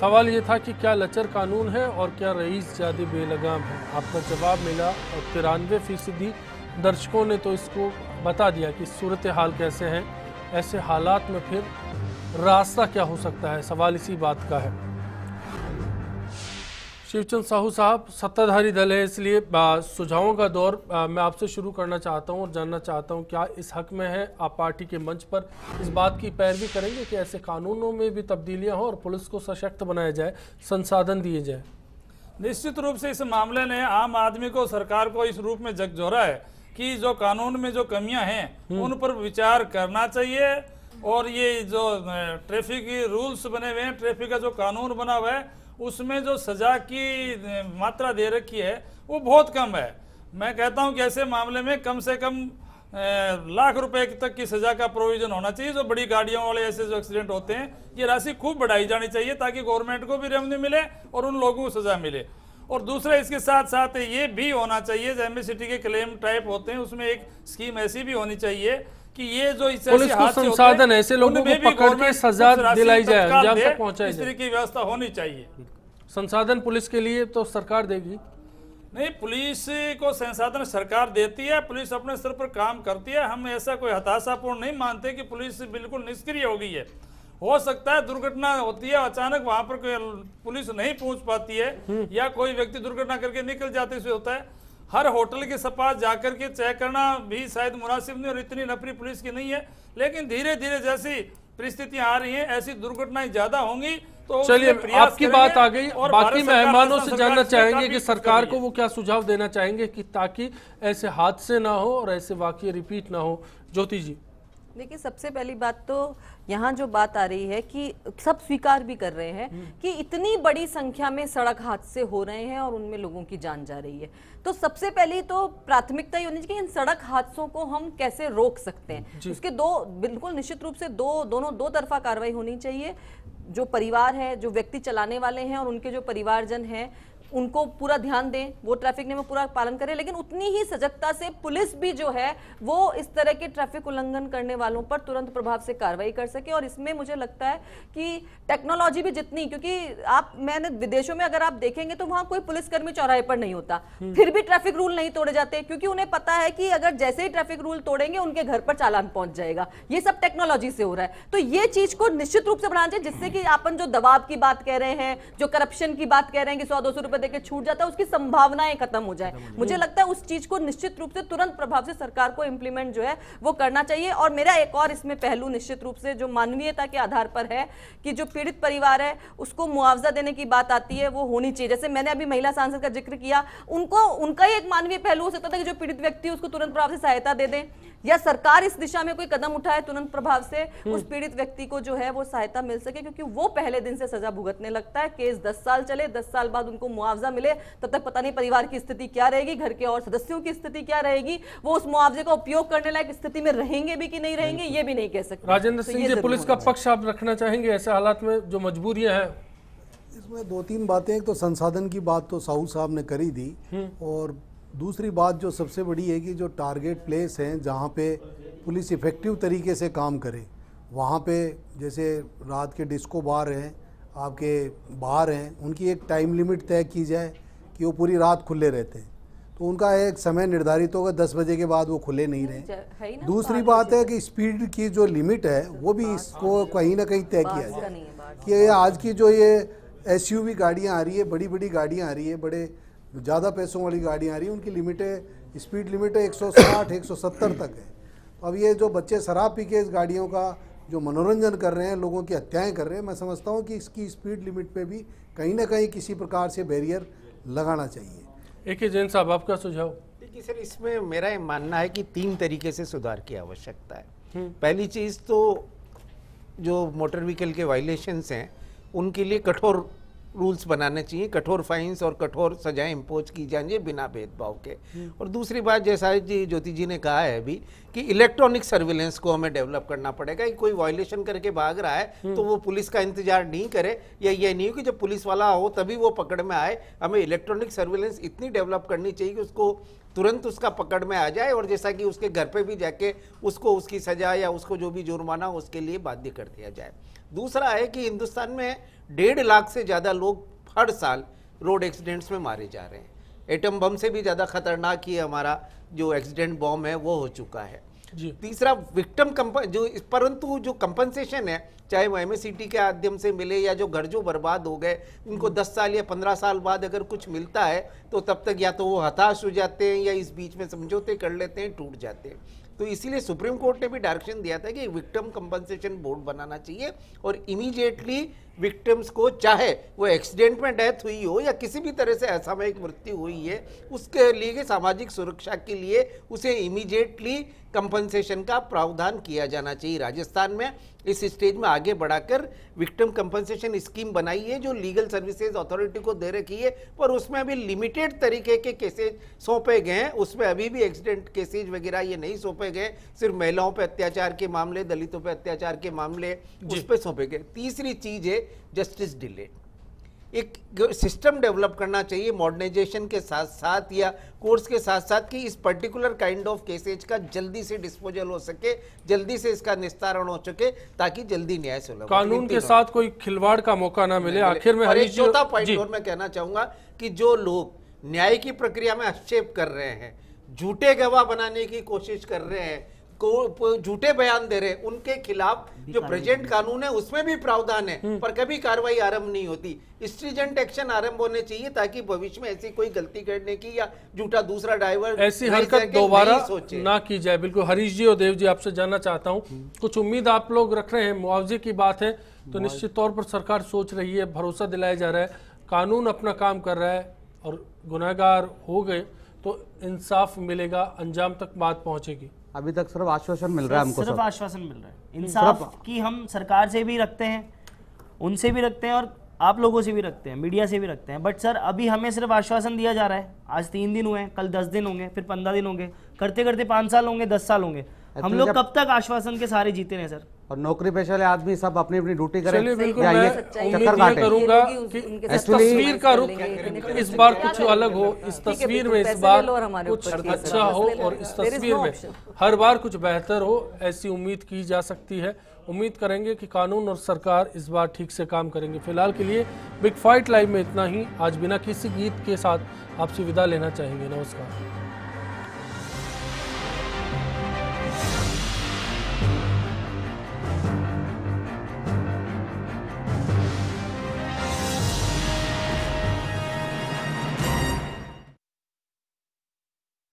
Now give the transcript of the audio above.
सवाल ये था कि क्या लचर कानून है और क्या रईस ज़्यादा बेलगाम है आपका जवाब मिला और तिरानवे फीसदी दर्शकों ने तो इसको बता दिया कि सूरत हाल कैसे है ऐसे हालात में फिर रास्ता क्या हो सकता है सवाल इसी बात का है शिवचंद साहू साहब सत्ताधारी दल है इसलिए सुझावों का दौर मैं आपसे शुरू करना चाहता हूं और जानना चाहता हूं क्या इस हक में है आप पार्टी के मंच पर इस बात की पैरवी करेंगे कि ऐसे कानूनों में भी तब्दीलियां हो और पुलिस को सशक्त बनाया जाए संसाधन दिए जाए निश्चित रूप से इस मामले ने आम आदमी को सरकार को इस रूप में जगजोरा है कि जो कानून में जो कमियां हैं हम्म। उन पर विचार करना चाहिए और ये जो ट्रैफिक रूल्स बने हुए हैं ट्रैफिक का जो कानून बना हुआ है उसमें जो सजा की मात्रा दे रखी है वो बहुत कम है मैं कहता हूँ कि ऐसे मामले में कम से कम लाख रुपए तक की सजा का प्रोविजन होना चाहिए जो बड़ी गाड़ियों वाले ऐसे जो एक्सीडेंट होते हैं ये राशि खूब बढ़ाई जानी चाहिए ताकि गवर्नमेंट को भी रेवेन्यू मिले और उन लोगों को सजा मिले और दूसरा इसके साथ साथ ये भी होना चाहिए जो एमबी के क्लेम टाइप होते हैं उसमें एक स्कीम ऐसी भी होनी चाहिए कि ये जो इस पुलिस को संसाधन ऐसे लोगों को पकड़ के सजा दिलाई जाए अंजाम तक पहुंचाई जाए की व्यवस्था होनी चाहिए संसाधन पुलिस के लिए तो सरकार देगी नहीं पुलिस को संसाधन सरकार देती है पुलिस अपने स्तर पर काम करती है हम ऐसा कोई हताशापूर्ण नहीं मानते कि पुलिस बिल्कुल निष्क्रिय हो गई है हो सकता है दुर्घटना होती है अचानक वहां पर कोई पुलिस नहीं पहुंच पाती है हम्म। या कोई व्यक्ति दुर्घटना करके निकल जाते होता है हर होटल के पास जाकर के चेक करना भी शायद मुनासिब नहीं और इतनी नफरी पुलिस की नहीं है लेकिन धीरे धीरे जैसी परिस्थितियां आ रही हैं ऐसी दुर्घटनाएं ज्यादा होंगी तो चलिए आपकी बात आ गई और बाकी मेहमानों से जानना चाहेंगे कि सरकार को वो क्या सुझाव देना चाहेंगे कि ताकि ऐसे हादसे ना हो और ऐसे वाक्य रिपीट ना हो ज्योति जी देखिए सबसे पहली बात तो यहाँ जो बात आ रही है कि सब स्वीकार भी कर रहे हैं हम्म। कि इतनी बड़ी संख्या में सड़क हादसे हो रहे हैं और उनमें लोगों की जान जा रही है तो सबसे पहली तो प्राथमिकता ये होनी चाहिए कि इन सड़क हादसों को हम कैसे रोक सकते हैं उसके दो बिल्कुल निश्चित रूप से दो दोनों दो तरफा कार्रवाई होनी चाहिए जो परिवार है जो व्यक्ति चलाने वाले हैं और उनके जो परिवारजन हैं उनको पूरा ध्यान दें वो ट्रैफिक नियम पूरा पालन करें लेकिन उतनी ही सजगता से पुलिस भी जो है वो इस तरह के ट्रैफिक उल्लंघन करने वालों पर तुरंत प्रभाव से कार्रवाई कर सके और इसमें मुझे लगता है कि टेक्नोलॉजी भी जितनी क्योंकि आप मैंने विदेशों में अगर आप देखेंगे तो वहां कोई पुलिसकर्मी चौराहे पर नहीं होता हम्म। फिर भी ट्रैफिक रूल नहीं तोड़े जाते क्योंकि उन्हें पता है कि अगर जैसे ही ट्रैफिक रूल तोड़ेंगे उनके घर पर चालान पहुंच जाएगा ये सब टेक्नोलॉजी से हो रहा है तो ये चीज को निश्चित रूप से बढ़ाना चाहिए जिससे कि आपन हम्म। जो दबाव की बात कह रहे हैं जो करप्शन की बात कह रहे हैं कि सौ दो सौ रुपए लेकर छूट जाता है उसकी संभावनाएं खत्म हो जाए मुझे लगता है उस चीज को निश्चित रूप से तुरंत प्रभाव से सरकार को इम्प्लीमेंट जो है वो करना चाहिए और मेरा एक और इसमें पहलू निश्चित रूप से जो मानवीयता के आधार पर है कि जो पीड़ित परिवार है उसको मुआवजा देने की बात आती है वो होनी चाहिए जैसे मैंने अभी महिला सांसद का जिक्र किया उनको उनका ही एक मानवीय पहलू हो सकता था कि जो पीड़ित व्यक्ति उसको तुरंत प्रभाव से सहायता दे दें या सरकार इस दिशा में कोई कदम उठाए तुरंत प्रभाव से उस पीड़ित व्यक्ति को जो है वो सहायता मिल सके क्योंकि वो पहले दिन से सजा भुगतने लगता है केस दस साल चले दस साल बाद उनको मुआवजा मिले तब तक पता नहीं परिवार की स्थिति क्या रहेगी घर के और सदस्यों की स्थिति क्या रहेगी वो उस मुआवजे का उपयोग करने लायक स्थिति में रहेंगे भी कि नहीं रहेंगे ये भी नहीं कह सकते राजेंद्र तो सिंह जी पुलिस का पक्ष आप रखना चाहेंगे ऐसे हालात में जो मजबूरियां हैं इसमें दो तीन बातें एक तो संसाधन की बात तो साहू साहब ने करी दी हम्म। और दूसरी बात जो सबसे बड़ी है कि जो टारगेट प्लेस हैं जहाँ पे पुलिस इफ़ेक्टिव तरीके से काम करे वहाँ पे जैसे रात के डिस्को बार हैं आपके बार हैं उनकी एक टाइम लिमिट तय की जाए कि वो पूरी रात खुले रहते हैं तो उनका एक समय निर्धारित होगा दस बजे के बाद वो खुले नहीं रहे अच्छा, दूसरी बात है कि स्पीड की जो लिमिट है वो भी इसको कहीं ना कहीं तय किया जाए कि आज की जो ये एसयूवी गाड़ियाँ आ रही है बड़ी बड़ी गाड़ियाँ आ रही है बड़े जो ज़्यादा पैसों वाली गाड़ियाँ आ रही हैं उनकी लिमिटें स्पीड लिमिट है 160 170 तक है तो अब ये जो बच्चे शराब पी के इस गाड़ियों का जो मनोरंजन कर रहे हैं लोगों की हत्याएं कर रहे हैं मैं समझता हूँ कि इसकी स्पीड लिमिट पे भी कहीं ना कहीं किसी प्रकार से बैरियर लगाना चाहिए एक ही जैन साहब आपका सुझाव देखिए सर इसमें मेरा ये मानना है कि तीन तरीके से सुधार की आवश्यकता है हम्म। पहली चीज़ तो जो मोटर व्हीकल के वायलेशंस हैं उनके लिए कठोर रूल्स बनाने चाहिए कठोर फाइन्स और कठोर सजाएं इम्पोज की जाएंगे बिना भेदभाव के हम्म। और दूसरी बात जैसा जी ज्योति जी ने कहा है अभी कि इलेक्ट्रॉनिक सर्विलेंस को हमें डेवलप करना पड़ेगा कि कोई वायलेशन करके भाग रहा है हम्म। तो वो पुलिस का इंतजार नहीं करे या ये नहीं हो कि जब पुलिस वाला हो तभी वो पकड़ में आए हमें इलेक्ट्रॉनिक सर्विलेंस इतनी डेवलप करनी चाहिए कि उसको तुरंत उसका पकड़ में आ जाए और जैसा कि उसके घर पे भी जाके उसको उसकी सजा या उसको जो भी जुर्माना उसके लिए बाध्य कर दिया जाए दूसरा है कि हिंदुस्तान में डेढ़ लाख से ज़्यादा लोग हर साल रोड एक्सीडेंट्स में मारे जा रहे हैं एटम बम से भी ज़्यादा खतरनाक ही हमारा जो एक्सीडेंट बॉम्ब है वो हो चुका है तीसरा विक्टम जो परंतु जो कंपनसेशन है चाहे वो एमएससीटी के माध्यम से मिले या जो घर जो बर्बाद हो गए उनको 10 हम्म। साल या 15 साल बाद अगर कुछ मिलता है तो तब तक या तो वो हताश हो जाते हैं या इस बीच में समझौते कर लेते हैं टूट जाते हैं तो इसीलिए सुप्रीम कोर्ट ने भी डायरेक्शन दिया था कि विक्टम कंपनसेशन बोर्ड बनाना चाहिए और इमीडिएटली विक्टम्स को चाहे वो एक्सीडेंट में डेथ हुई हो या किसी भी तरह से असामयिक मृत्यु हुई है उसके लिए सामाजिक सुरक्षा के लिए उसे इमीडिएटली कंपनसेशन का प्रावधान किया जाना चाहिए राजस्थान में इस स्टेज में आगे बढ़ाकर विक्टिम कंपनसेशन स्कीम बनाई है जो लीगल सर्विसेज अथॉरिटी को दे रखी है पर उसमें अभी लिमिटेड तरीके के केसेज सौंपे गए हैं उसमें अभी भी एक्सीडेंट केसेज वगैरह ये नहीं सौंपे गए सिर्फ महिलाओं पर अत्याचार के मामले दलितों पर अत्याचार के मामले उस पर सौंपे गए तीसरी चीज है जस्टिस डिले एक सिस्टम डेवलप करना चाहिए मॉडर्नाइजेशन के साथ साथ या कोर्स के साथ साथ कि इस पर्टिकुलर काइंड ऑफ केसेज का जल्दी से डिस्पोजल हो सके जल्दी से इसका निस्तारण हो सके ताकि जल्दी न्याय से कानून के साथ कोई खिलवाड़ का मौका ना मिले आखिर में एक चौथा पॉइंट और मैं कहना चाहूंगा कि जो लोग न्याय की प्रक्रिया में हस्तक्षेप कर रहे हैं झूठे गवाह बनाने की कोशिश कर रहे हैं को झूठे बयान दे रहे उनके खिलाफ जो प्रेजेंट कानून है उसमें भी प्रावधान है हम्म। पर कभी कार्रवाई आरंभ नहीं होती स्ट्रीजेंट एक्शन आरंभ होने चाहिए ताकि भविष्य में ऐसी कोई गलती करने की या झूठा दूसरा ड्राइवर ऐसी हरकत दोबारा ना की जाए बिल्कुल हरीश जी और देव जी आपसे जानना चाहता हूँ हम्म। कुछ उम्मीद आप लोग रख रहे हैं मुआवजे की बात है तो निश्चित तौर पर सरकार सोच रही है भरोसा दिलाया जा रहा है कानून अपना काम कर रहा है और गुनागार हो गए तो इंसाफ मिलेगा अंजाम तक बात पहुंचेगी अभी तक सिर्फ आश्वासन मिल रहा है हमको सिर्फ आश्वासन मिल रहा है इंसाफ की हम सरकार से भी रखते हैं उनसे भी रखते हैं और आप लोगों से भी रखते हैं मीडिया से भी रखते हैं बट सर अभी हमें सिर्फ आश्वासन दिया जा रहा है आज तीन दिन हुए हैं कल दस दिन होंगे फिर पंद्रह दिन होंगे करते करते पाँच साल होंगे दस साल होंगे हम तो लोग कब तक आश्वासन के सारे जीते रहे सर और नौकरी पेशे वाले आदमी सब अपनी अपनी ड्यूटी करेंगे करूंगा इस तस्वीर का रुख इस बार कुछ अलग हो इस तस्वीर में इस बार कुछ अच्छा हो और इस तस्वीर में हर बार कुछ बेहतर हो ऐसी उम्मीद की जा सकती है उम्मीद करेंगे कि कानून और सरकार इस बार ठीक से काम करेंगे फिलहाल के लिए बिग फाइट लाइव में इतना ही आज बिना किसी गीत के साथ आपसे विदा लेना चाहेंगे नमस्कार